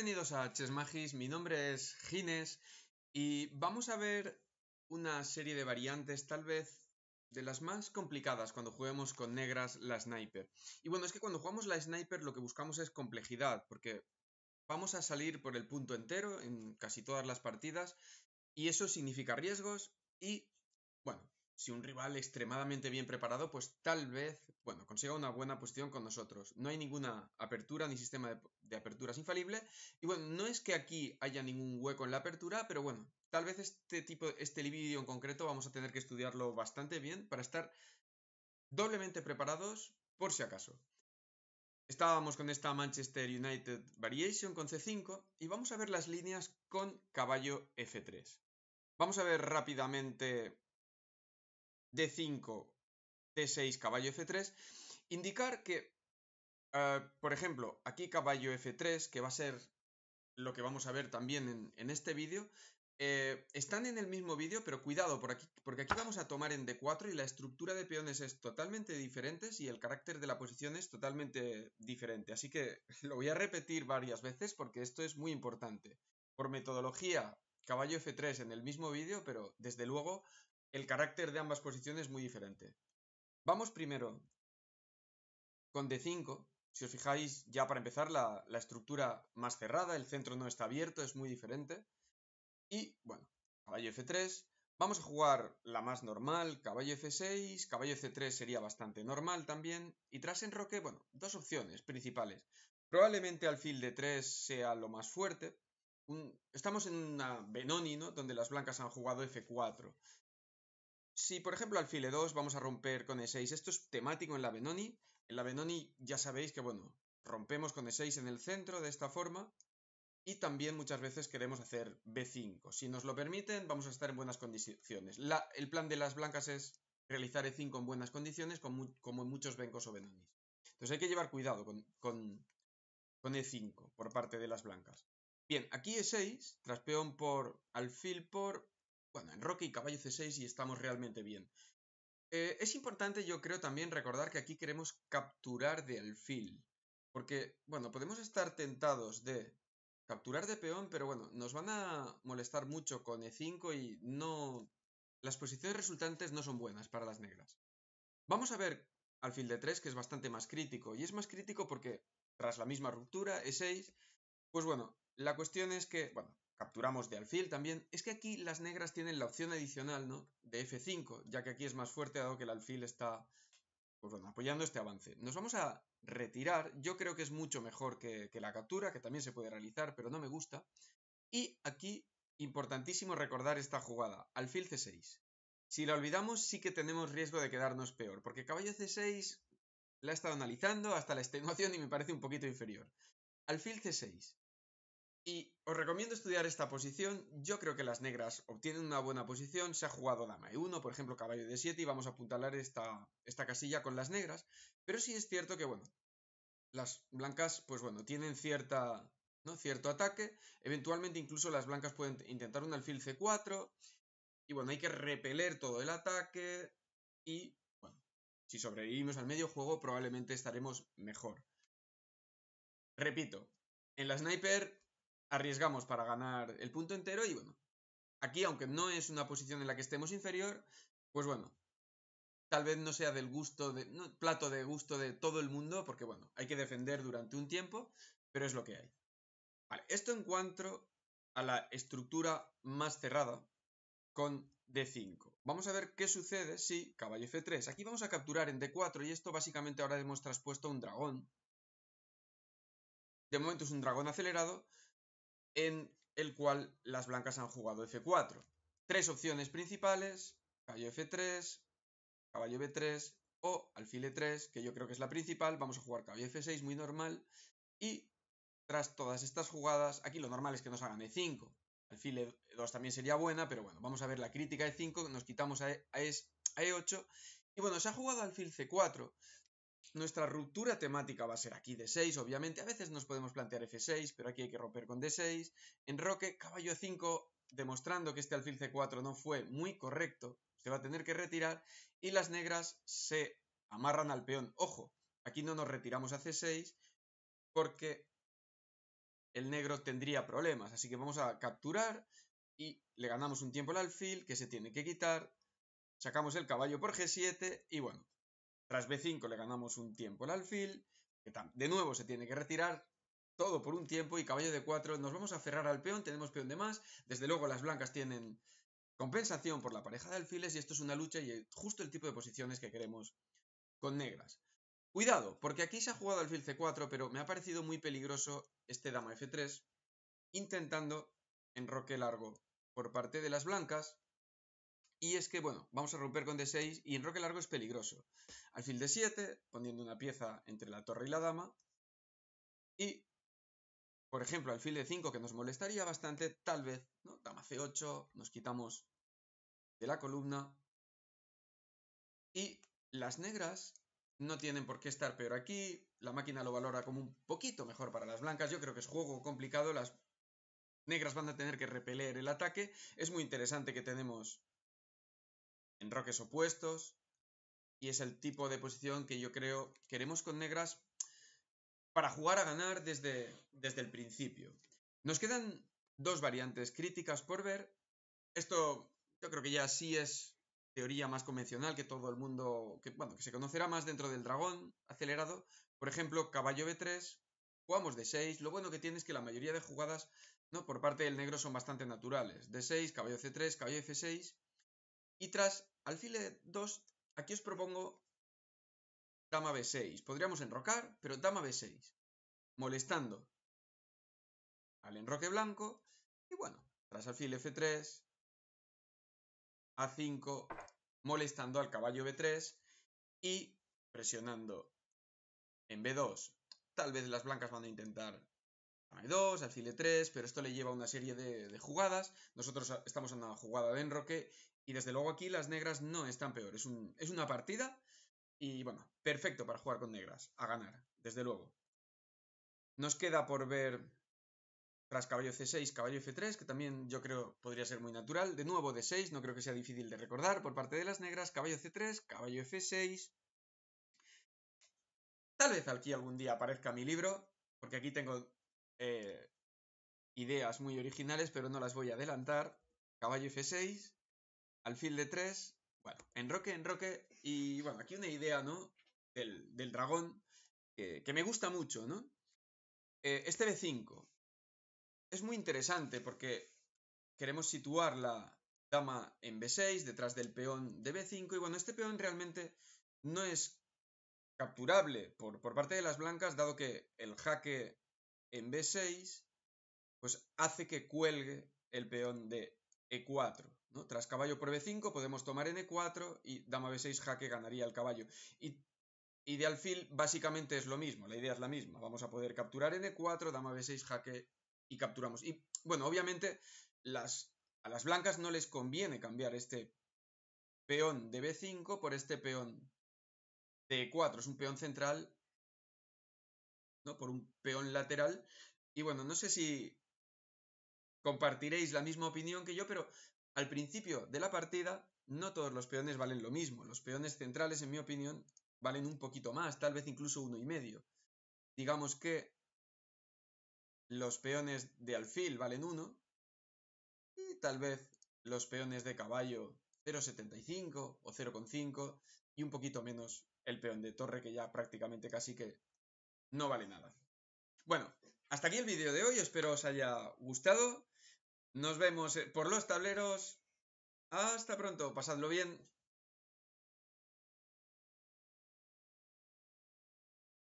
Bienvenidos a Chesmagis, mi nombre es Gines y vamos a ver una serie de variantes tal vez de las más complicadas cuando juguemos con negras la sniper. Y bueno, es que cuando jugamos la sniper lo que buscamos es complejidad, porque vamos a salir por el punto entero en casi todas las partidas y eso significa riesgos y bueno, si un rival extremadamente bien preparado, pues tal vez, bueno, consiga una buena posición con nosotros. No hay ninguna apertura ni sistema de de aperturas infalible. Y bueno, no es que aquí haya ningún hueco en la apertura, pero bueno, tal vez este tipo, este vídeo en concreto vamos a tener que estudiarlo bastante bien para estar doblemente preparados por si acaso. Estábamos con esta Manchester United Variation con C5 y vamos a ver las líneas con caballo F3. Vamos a ver rápidamente D5, D6, caballo F3. Indicar que Ah, por ejemplo, aquí caballo F3, que va a ser lo que vamos a ver también en, este vídeo, eh, están en el mismo vídeo, pero cuidado, por aquí, porque aquí vamos a tomar en D4 y la estructura de peones es totalmente diferente y el carácter de la posición es totalmente diferente. Así que lo voy a repetir varias veces porque esto es muy importante. Por metodología, caballo F3 en el mismo vídeo, pero desde luego el carácter de ambas posiciones es muy diferente. Vamos primero con D5, si os fijáis, ya para empezar, la, estructura más cerrada, el centro no está abierto, es muy diferente. Y bueno, caballo F3. Vamos a jugar la más normal, caballo F6, caballo C3 sería bastante normal también. Y tras enroque, bueno, dos opciones principales. Probablemente al fil D3 sea lo más fuerte. estamos en una Benoni, ¿no? Donde las blancas han jugado F4. Si, por ejemplo, alfil e 2 vamos a romper con E6, esto es temático en la Benoni. En la Benoni ya sabéis que, bueno, rompemos con E6 en el centro de esta forma y también muchas veces queremos hacer B5. Si nos lo permiten, vamos a estar en buenas condiciones. el plan de las blancas es realizar E5 en buenas condiciones, como, en muchos bencos o benonis. Entonces hay que llevar cuidado con, con, E5 por parte de las blancas. Bien, aquí E6, traspeón por alfil por bueno, en Rocky y caballo C6 y estamos realmente bien. Eh, es importante, yo creo, también recordar que aquí queremos capturar de alfil. Porque, bueno, podemos estar tentados de capturar de peón, pero bueno, nos van a molestar mucho con E5 y no... Las posiciones resultantes no son buenas para las negras. Vamos a ver alfil de 3, que es bastante más crítico. Y es más crítico porque, tras la misma ruptura, E6, pues bueno, la cuestión es que, bueno, capturamos de alfil también, es que aquí las negras tienen la opción adicional ¿no? de F5, ya que aquí es más fuerte dado que el alfil está pues apoyando este avance. Nos vamos a retirar, yo creo que es mucho mejor que, que la captura, que también se puede realizar, pero no me gusta. Y aquí, importantísimo recordar esta jugada, alfil C6. Si la olvidamos sí que tenemos riesgo de quedarnos peor, porque caballo C6 la he estado analizando hasta la extenuación y me parece un poquito inferior. Alfil C6. Y os recomiendo estudiar esta posición. Yo creo que las negras obtienen una buena posición. Se ha jugado dama e1, por ejemplo, caballo de 7 y vamos a apuntalar esta, esta casilla con las negras. Pero sí es cierto que, bueno, las blancas, pues bueno, tienen cierta, ¿no? cierto ataque. Eventualmente incluso las blancas pueden intentar un alfil c4. Y bueno, hay que repeler todo el ataque. Y bueno, si sobrevivimos al medio juego probablemente estaremos mejor. Repito, en la sniper arriesgamos para ganar el punto entero y bueno, aquí aunque no es una posición en la que estemos inferior, pues bueno, tal vez no sea del gusto, de, plato de gusto de todo el mundo, porque bueno, hay que defender durante un tiempo, pero es lo que hay. Vale, esto en cuanto a la estructura más cerrada con D5. Vamos a ver qué sucede si caballo F3. Aquí vamos a capturar en D4 y esto básicamente ahora hemos traspuesto un dragón. De momento es un dragón acelerado, en el cual las blancas han jugado F4. Tres opciones principales, caballo F3, caballo B3 o alfil E3, que yo creo que es la principal. Vamos a jugar caballo F6, muy normal. Y tras todas estas jugadas, aquí lo normal es que nos hagan E5. Alfil E2 también sería buena, pero bueno, vamos a ver la crítica E5, e nos quitamos a, e, a E8. E y bueno, se ha jugado alfil C4, nuestra ruptura temática va a ser aquí D6, obviamente. A veces nos podemos plantear F6, pero aquí hay que romper con D6. Enroque, caballo 5, demostrando que este alfil C4 no fue muy correcto. se va a tener que retirar. Y las negras se amarran al peón. Ojo, aquí no nos retiramos a C6 porque el negro tendría problemas. Así que vamos a capturar y le ganamos un tiempo al alfil que se tiene que quitar. Sacamos el caballo por G7 y bueno, tras B5 le ganamos un tiempo al alfil, que de nuevo se tiene que retirar, todo por un tiempo y caballo de 4. Nos vamos a aferrar al peón, tenemos peón de más. Desde luego las blancas tienen compensación por la pareja de alfiles y esto es una lucha y eh, justo el tipo de posiciones que queremos con negras. Cuidado, porque aquí se ha jugado alfil c4, pero me ha parecido muy peligroso este dama f3, intentando enroque largo por parte de las blancas, y es que, bueno, vamos a romper con D6 y en roque largo es peligroso. Alfil de 7 poniendo una pieza entre la torre y la dama. Y, por ejemplo, alfil de 5 que nos molestaría bastante, tal vez, ¿no? Dama C8, nos quitamos de la columna. Y las negras no tienen por qué estar peor aquí. La máquina lo valora como un poquito mejor para las blancas. Yo creo que es juego complicado. Las negras van a tener que repeler el ataque. Es muy interesante que tenemos roques opuestos, y es el tipo de posición que yo creo queremos con negras para jugar a ganar desde, desde el principio. Nos quedan dos variantes críticas por ver. Esto yo creo que ya sí es teoría más convencional que todo el mundo, que, bueno, que se conocerá más dentro del dragón acelerado. Por ejemplo, caballo B3, jugamos de 6. Lo bueno que tiene es que la mayoría de jugadas ¿no? por parte del negro son bastante naturales. D6, caballo C3, caballo F6 y tras alfil 2 aquí os propongo dama B6. Podríamos enrocar, pero dama B6. Molestando al enroque blanco. Y bueno, tras alfil F3, A5, molestando al caballo B3 y presionando en B2. Tal vez las blancas van a intentar a 2 alfil 3 pero esto le lleva a una serie de, de, jugadas. Nosotros estamos en una jugada de enroque y desde luego aquí las negras no están peor. Es, una partida y bueno, perfecto para jugar con negras. A ganar, desde luego. Nos queda por ver tras caballo C6, caballo F3, que también yo creo podría ser muy natural. De nuevo D6, no creo que sea difícil de recordar por parte de las negras. Caballo C3, caballo F6. Tal vez aquí algún día aparezca mi libro, porque aquí tengo eh, ideas muy originales, pero no las voy a adelantar. Caballo F6 alfil de 3, bueno, enroque, enroque, y bueno, aquí una idea, ¿no? Del, dragón, que, me gusta mucho, ¿no? Eh, este B5 es muy interesante porque queremos situar la dama en B6, detrás del peón de B5, y bueno, este peón realmente no es capturable por, por parte de las blancas, dado que el jaque en B6, pues hace que cuelgue el peón de E4. Tras caballo por b5 podemos tomar n4 y dama b6 jaque ganaría el caballo. Y, y de alfil básicamente es lo mismo, la idea es la misma. Vamos a poder capturar n4, dama b6 jaque y capturamos. Y bueno, obviamente las, a las blancas no les conviene cambiar este peón de b5 por este peón de e4. Es un peón central, ¿no? Por un peón lateral. Y bueno, no sé si compartiréis la misma opinión que yo, pero al principio de la partida, no todos los peones valen lo mismo. Los peones centrales, en mi opinión, valen un poquito más, tal vez incluso uno y medio. Digamos que los peones de alfil valen uno y tal vez los peones de caballo 0,75 o 0,5 y un poquito menos el peón de torre que ya prácticamente casi que no vale nada. Bueno, hasta aquí el vídeo de hoy, espero os haya gustado. Nos vemos eh, por los tableros. Hasta pronto, pasadlo bien.